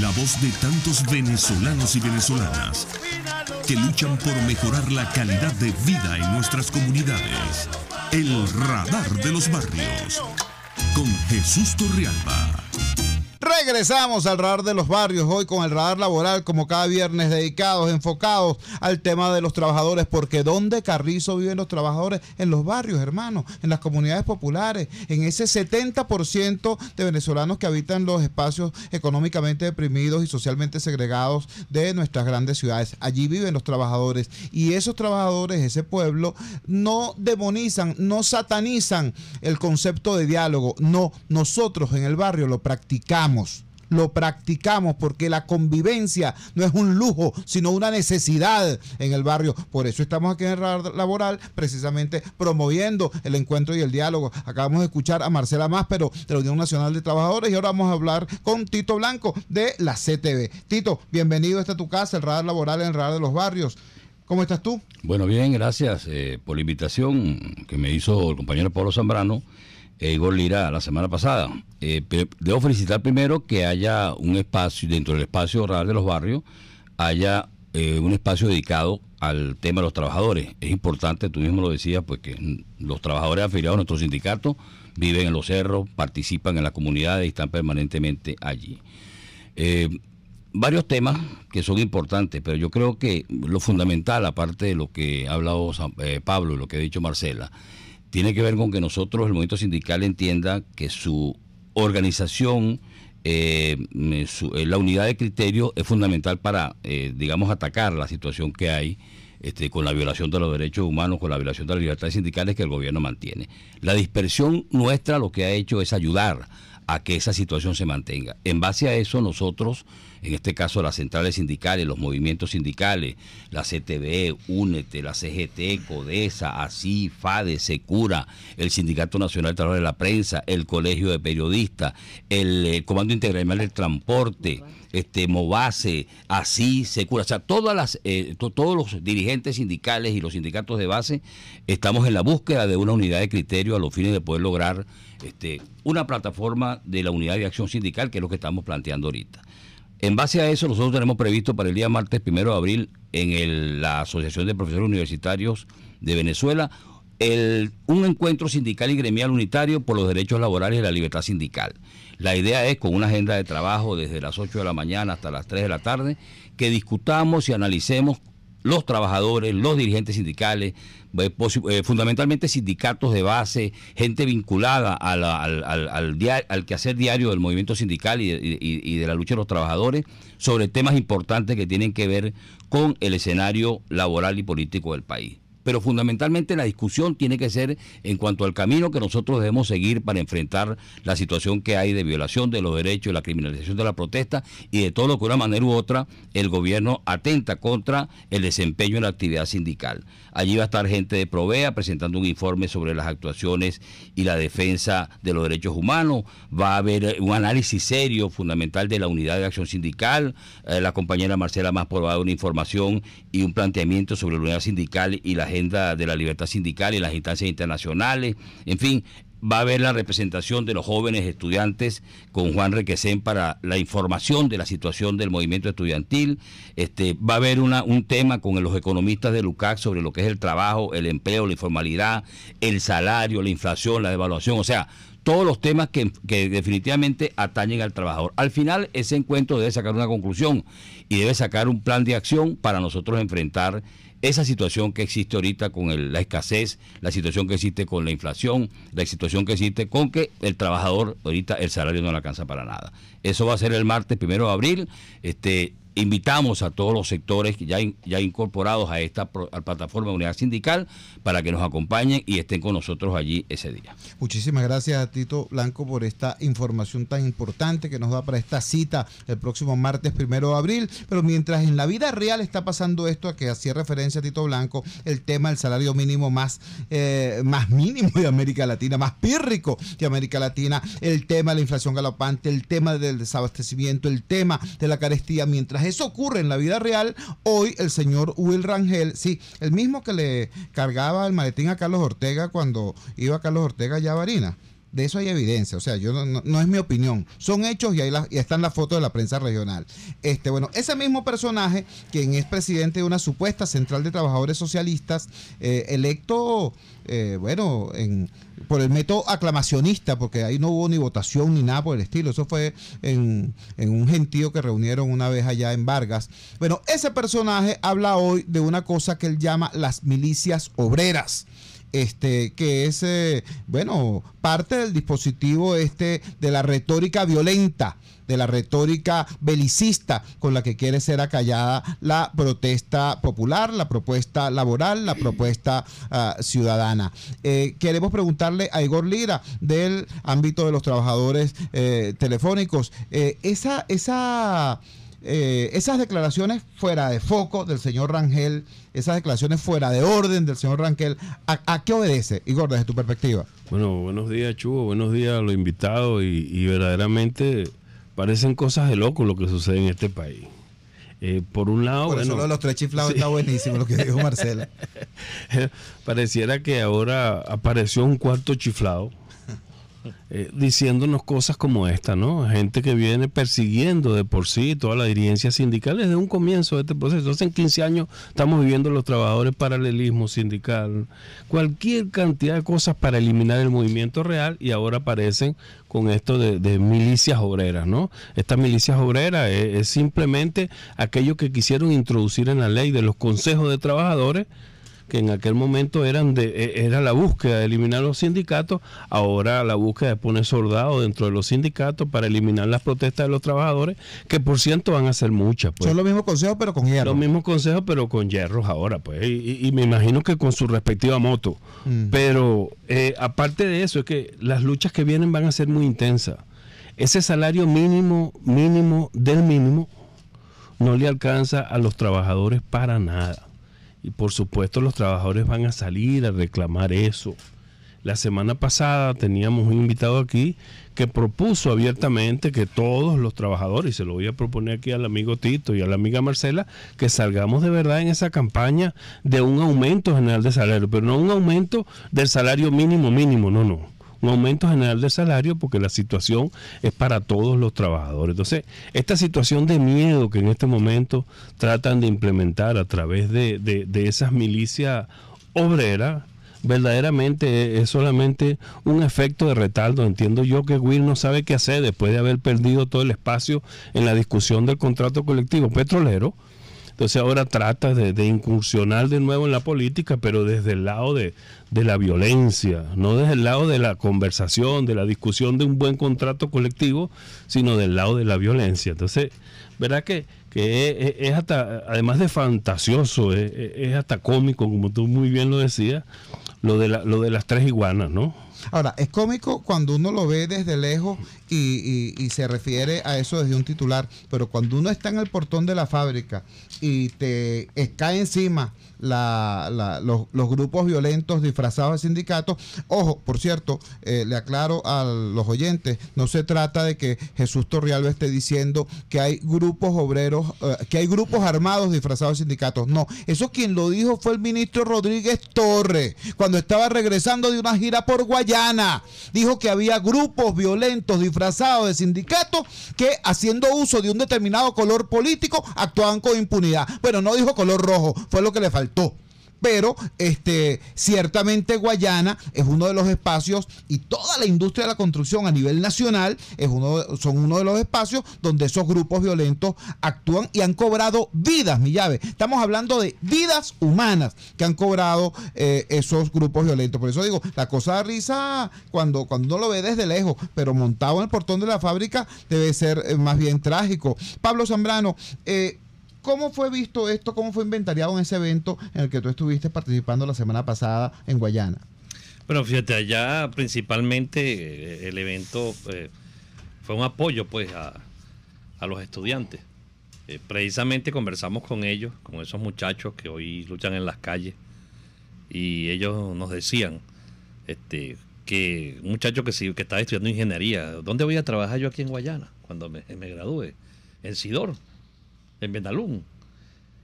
la voz de tantos venezolanos y venezolanas que luchan por mejorar la calidad de vida en nuestras comunidades. El radar de los barrios, con Jesús Torrealba. Regresamos al radar de los barrios hoy con el radar laboral como cada viernes dedicados, enfocados al tema de los trabajadores, porque ¿dónde Carrizo viven los trabajadores? En los barrios, hermano, en las comunidades populares, en ese 70% de venezolanos que habitan los espacios económicamente deprimidos y socialmente segregados de nuestras grandes ciudades. Allí viven los trabajadores y esos trabajadores, ese pueblo, no demonizan, no satanizan el concepto de diálogo. No, nosotros en el barrio lo practicamos lo practicamos porque la convivencia no es un lujo, sino una necesidad en el barrio. Por eso estamos aquí en el radar laboral, precisamente promoviendo el encuentro y el diálogo. Acabamos de escuchar a Marcela Máspero de la Unión Nacional de Trabajadores y ahora vamos a hablar con Tito Blanco de la CTV. Tito, bienvenido a esta tu casa, el radar laboral en el radar de los barrios. ¿Cómo estás tú? Bueno, bien, gracias eh, por la invitación que me hizo el compañero Pablo Zambrano Igor Lira la semana pasada. Eh, debo felicitar primero que haya un espacio, dentro del espacio rural de los barrios, haya eh, un espacio dedicado al tema de los trabajadores. Es importante, tú mismo lo decías, porque pues, los trabajadores afiliados a nuestro sindicato viven en los cerros, participan en las comunidades y están permanentemente allí. Eh, varios temas que son importantes, pero yo creo que lo fundamental, aparte de lo que ha hablado Pablo y lo que ha dicho Marcela, tiene que ver con que nosotros, el movimiento sindical, entienda que su organización, eh, eh, la unidad de criterio es fundamental para, eh, digamos, atacar la situación que hay. Este, con la violación de los derechos humanos, con la violación de las libertades sindicales que el gobierno mantiene. La dispersión nuestra lo que ha hecho es ayudar a que esa situación se mantenga. En base a eso, nosotros, en este caso las centrales sindicales, los movimientos sindicales, la CTB, Únete, la CGT, CODESA, ASI, FADE, SECURA, el Sindicato Nacional de Trabajo de la Prensa, el Colegio de Periodistas, el, eh, Comando Integral del Transporte, este, Movase, ASI, SECURA, o sea, todas las, eh, todos los dirigentes sindicales y los sindicatos de base estamos en la búsqueda de una unidad de criterio a los fines de poder lograr este, una plataforma de la unidad de acción sindical, que es lo que estamos planteando ahorita. En base a eso, nosotros tenemos previsto para el día martes primero de abril en la Asociación de Profesores Universitarios de Venezuela un encuentro sindical y gremial unitario por los derechos laborales y la libertad sindical. La idea es, con una agenda de trabajo desde las 8 de la mañana hasta las 3 de la tarde, que discutamos y analicemos los trabajadores, los dirigentes sindicales, eh, eh, fundamentalmente sindicatos de base, gente vinculada al, al, quehacer diario del movimiento sindical y, de la lucha de los trabajadores sobre temas importantes que tienen que ver con el escenario laboral y político del país pero fundamentalmente la discusión tiene que ser en cuanto al camino que nosotros debemos seguir para enfrentar la situación que hay de violación de los derechos, la criminalización de la protesta y de todo lo que de una manera u otra el gobierno atenta contra el desempeño de la actividad sindical. Allí va a estar gente de Provea presentando un informe sobre las actuaciones y la defensa de los derechos humanos, va a haber eh, un análisis serio, fundamental de la unidad de acción sindical, eh, la compañera Marcela más probada una información y un planteamiento sobre la unidad sindical y la agenda de la libertad sindical y las instancias internacionales. En fin, va a haber la representación de los jóvenes estudiantes con Juan Requesén para la información de la situación del movimiento estudiantil. Este, va a haber una, un tema con los economistas de LUCAC sobre lo que es el trabajo, el empleo, la informalidad, el salario, la inflación, la devaluación. O sea, todos los temas que, definitivamente atañen al trabajador. Al final, ese encuentro debe sacar una conclusión y debe sacar un plan de acción para nosotros enfrentar esa situación que existe ahorita con la escasez, la situación que existe con la inflación, la situación que existe con que el trabajador ahorita el salario no le alcanza para nada. Eso va a ser el martes primero de abril. Este, invitamos a todos los sectores ya, incorporados a esta plataforma de unidad sindical para que nos acompañen y estén con nosotros allí ese día. Muchísimas gracias a Tito Blanco por esta información tan importante que nos da para esta cita el próximo martes primero de abril. Pero mientras en la vida real está pasando esto a que hacía referencia Tito Blanco, el tema del salario mínimo más, eh, más mínimo de América Latina, más pírrico de América Latina, el tema de la inflación galopante, el tema del desabastecimiento, el tema de la carestía, mientras eso ocurre en la vida real. Hoy el señor Will Rangel, sí, el mismo que le cargaba el maletín a Carlos Ortega cuando iba Carlos Ortega allá a Varina de eso hay evidencia, o sea, yo no, es mi opinión, son hechos y ahí, y están las fotos de la prensa regional. Este, bueno, ese mismo personaje, quien es presidente de una supuesta central de trabajadores socialistas, eh, electo, eh, bueno, en, por el método aclamacionista, porque ahí no hubo ni votación ni nada por el estilo, eso fue en un gentío que reunieron una vez allá en Vargas. Bueno, ese personaje habla hoy de una cosa que él llama las milicias obreras este, que es, eh, bueno, parte del dispositivo este de la retórica violenta de la retórica belicista con la que quiere ser acallada la protesta popular, la propuesta laboral, la propuesta ah, ciudadana. Eh, queremos preguntarle a Igor Lira del ámbito de los trabajadores eh, telefónicos, esa, esa eh, esas declaraciones fuera de foco del señor Rangel, esas declaraciones fuera de orden del señor Rangel, ¿a, qué obedece, Igor, desde tu perspectiva? Bueno, buenos días, Chubo, buenos días a los invitados y, verdaderamente parecen cosas de loco lo que sucede en este país. Eh, por un lado. Por eso de los tres chiflados está buenísimo, lo que dijo Marcela. Pareciera que ahora apareció un cuarto chiflado eh, diciéndonos cosas como esta, ¿no? Gente que viene persiguiendo de por sí toda la dirigencia sindical desde un comienzo de este proceso. Hace 15 años estamos viviendo los trabajadores paralelismo sindical, cualquier cantidad de cosas para eliminar el movimiento real y ahora aparecen con esto de, milicias obreras, ¿no? Estas milicias obreras es, es simplemente aquello que quisieron introducir en la ley de los consejos de trabajadores que en aquel momento eran de, e, era la búsqueda de eliminar los sindicatos, ahora la búsqueda de poner soldados dentro de los sindicatos para eliminar las protestas de los trabajadores, que por cierto van a ser muchas. Pues. Son los mismos consejos pero con hierros. Los mismos consejos pero con hierros ahora, pues, y, me imagino que con su respectiva moto. Mm. Pero eh, aparte de eso, es que las luchas que vienen van a ser muy intensas. Ese salario mínimo, mínimo del mínimo, no le alcanza a los trabajadores para nada. Y por supuesto los trabajadores van a salir a reclamar eso. La semana pasada teníamos un invitado aquí que propuso abiertamente que todos los trabajadores, y se lo voy a proponer aquí al amigo Tito y a la amiga Marcela, que salgamos de verdad en esa campaña de un aumento general de salario, pero no un aumento del salario mínimo mínimo, no, no un aumento general del salario porque la situación es para todos los trabajadores. Entonces, esta situación de miedo que en este momento tratan de implementar a través de, de esas milicias obreras, verdaderamente es solamente un efecto de retardo. Entiendo yo que Will no sabe qué hacer después de haber perdido todo el espacio en la discusión del contrato colectivo petrolero entonces ahora trata de, incursionar de nuevo en la política, pero desde el lado de, la violencia, no desde el lado de la conversación, de la discusión de un buen contrato colectivo, sino del lado de la violencia. Entonces, ¿verdad que es, hasta, además de fantasioso, es, hasta cómico, como tú muy bien lo decías, lo de, la, lo de las tres iguanas, ¿no? Ahora, es cómico cuando uno lo ve desde lejos y, se refiere a eso desde un titular, pero cuando uno está en el portón de la fábrica y te cae encima los, grupos violentos disfrazados de sindicatos, ojo, por cierto, eh, le aclaro a los oyentes, no se trata de que Jesús Torrialba esté diciendo que hay grupos obreros, eh, que hay grupos armados disfrazados de sindicatos, no, eso quien lo dijo fue el ministro Rodríguez Torres, cuando estaba regresando de una gira por Guayana, dijo que había grupos violentos disfrazados de sindicato que haciendo uso de un determinado color político actuaban con impunidad. Bueno, no dijo color rojo, fue lo que le faltó pero este, ciertamente Guayana es uno de los espacios y toda la industria de la construcción a nivel nacional es uno, son uno de los espacios donde esos grupos violentos actúan y han cobrado vidas, mi llave. Estamos hablando de vidas humanas que han cobrado eh, esos grupos violentos. Por eso digo, la cosa risa cuando, cuando uno lo ve desde lejos, pero montado en el portón de la fábrica debe ser eh, más bien trágico. Pablo Zambrano, eh, ¿Cómo fue visto esto? ¿Cómo fue inventariado en ese evento en el que tú estuviste participando la semana pasada en Guayana? Bueno, fíjate, allá principalmente eh, el evento eh, fue un apoyo pues a, los estudiantes. Eh, precisamente conversamos con ellos, con esos muchachos que hoy luchan en las calles, y ellos nos decían este, que un muchacho que, que estaba estudiando ingeniería, ¿dónde voy a trabajar yo aquí en Guayana cuando me, me gradúe? En Sidor en Vendalún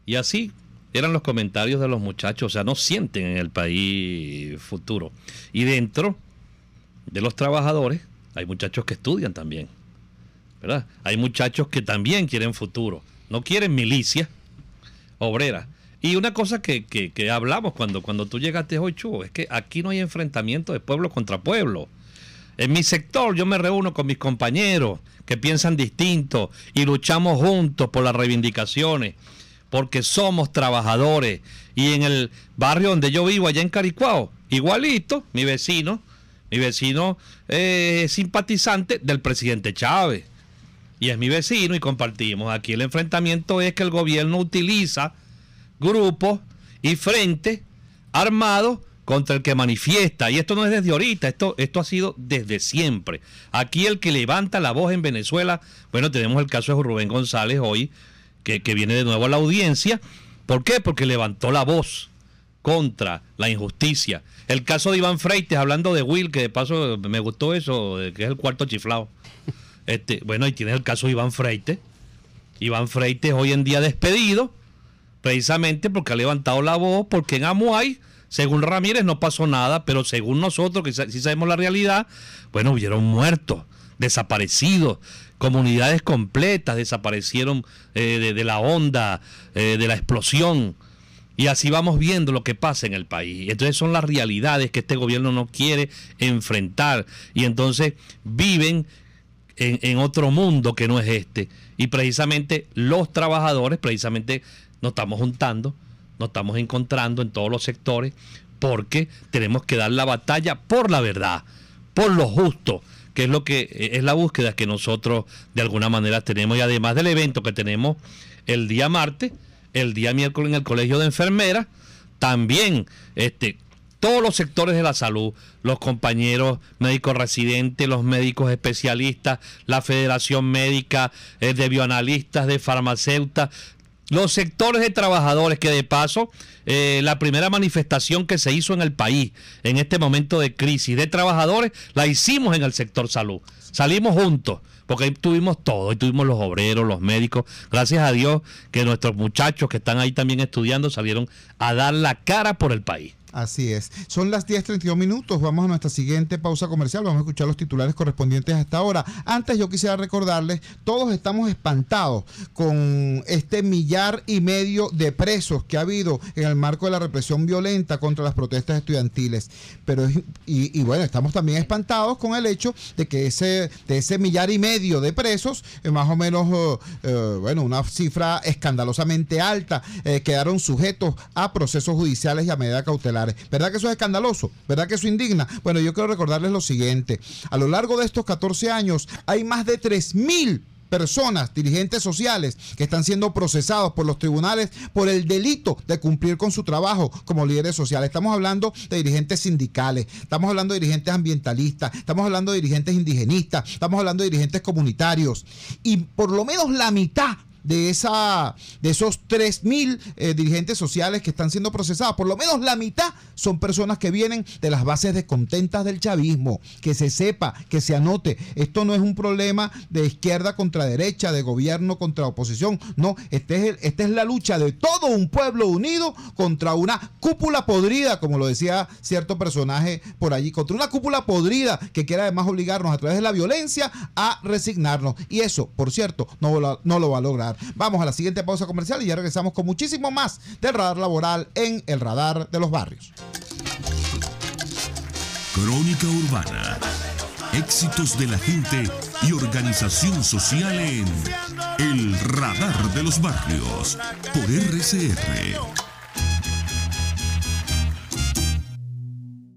Y así eran los comentarios de los muchachos, o sea, no sienten en el país futuro. Y dentro de los trabajadores hay muchachos que estudian también, ¿verdad? Hay muchachos que también quieren futuro, no quieren milicia obrera. Y una cosa que, que, que hablamos cuando, cuando tú llegaste hoy, Chu, es que aquí no hay enfrentamiento de pueblo contra pueblo. En mi sector yo me reúno con mis compañeros que piensan distinto y luchamos juntos por las reivindicaciones, porque somos trabajadores. Y en el barrio donde yo vivo, allá en Caricuao, igualito, mi vecino, mi vecino eh, simpatizante del presidente Chávez. Y es mi vecino y compartimos. Aquí el enfrentamiento es que el gobierno utiliza grupos y frentes armados contra el que manifiesta. Y esto no es desde ahorita, esto, esto ha sido desde siempre. Aquí el que levanta la voz en Venezuela, bueno, tenemos el caso de Rubén González hoy, que, que viene de nuevo a la audiencia. ¿Por qué? Porque levantó la voz contra la injusticia. El caso de Iván Freites, hablando de Will, que de paso me gustó eso, que es el cuarto chiflado. Este, bueno, y tienes el caso de Iván Freites. Iván Freites hoy en día despedido, precisamente porque ha levantado la voz, porque en Amuay según Ramírez no pasó nada, pero según nosotros, que sí sabemos la realidad, bueno, hubieron muertos, desaparecidos, comunidades completas desaparecieron eh, de, la onda, eh, de la explosión. Y así vamos viendo lo que pasa en el país. Entonces son las realidades que este gobierno no quiere enfrentar. Y entonces viven en, en, otro mundo que no es este. Y precisamente los trabajadores, precisamente nos estamos juntando nos estamos encontrando en todos los sectores, porque tenemos que dar la batalla por la verdad, por lo justo, que es lo que eh, es la búsqueda que nosotros de alguna manera tenemos y además del evento que tenemos el día martes, el día miércoles en el colegio de enfermeras, también este todos los sectores de la salud, los compañeros médicos residentes, los médicos especialistas, la Federación Médica eh, de Bioanalistas, de Farmacéutas, los sectores de trabajadores, que de paso, eh, la primera manifestación que se hizo en el país en este momento de crisis de trabajadores, la hicimos en el sector salud. Salimos juntos, porque ahí tuvimos todo, ahí tuvimos los obreros, los médicos, gracias a Dios que nuestros muchachos que están ahí también estudiando salieron a dar la cara por el país. Así es. Son las 10.32 minutos. Vamos a nuestra siguiente pausa comercial. Vamos a escuchar los titulares correspondientes hasta ahora. Antes yo quisiera recordarles, todos estamos espantados con este millar y medio de presos que ha habido en el marco de la represión violenta contra las protestas estudiantiles. Pero, y, bueno, estamos también espantados con el hecho de que ese, ese millar y medio de presos, eh, más o menos, eh, eh, bueno, una cifra escandalosamente alta, quedaron sujetos a procesos judiciales y a medida cautelar ¿Verdad que eso es escandaloso? ¿Verdad que eso indigna? Bueno, yo quiero recordarles lo siguiente. A lo largo de estos 14 años hay más de 3.000 personas, dirigentes sociales, que están siendo procesados por los tribunales por el delito de cumplir con su trabajo como líderes sociales. Estamos hablando de dirigentes sindicales, estamos hablando de dirigentes ambientalistas, estamos hablando de dirigentes indigenistas, estamos hablando de dirigentes comunitarios. Y por lo menos la mitad de, esa, de esos 3.000 eh, dirigentes sociales que están siendo procesados, por lo menos la mitad son personas que vienen de las bases descontentas del chavismo. Que se sepa, que se anote. Esto no es un problema de izquierda contra derecha, de gobierno contra oposición. No, este esta es, este es la lucha de todo un pueblo unido contra una cúpula podrida, como lo decía cierto personaje por allí, contra una cúpula podrida que quiere además obligarnos a través de la violencia a resignarnos. Y eso, por cierto, no, no lo va a lograr. Vamos a la siguiente pausa comercial y ya regresamos con muchísimo más del radar laboral en el radar de los barrios. Crónica urbana. Éxitos de la gente y organización social en El Radar de los Barrios por RCR.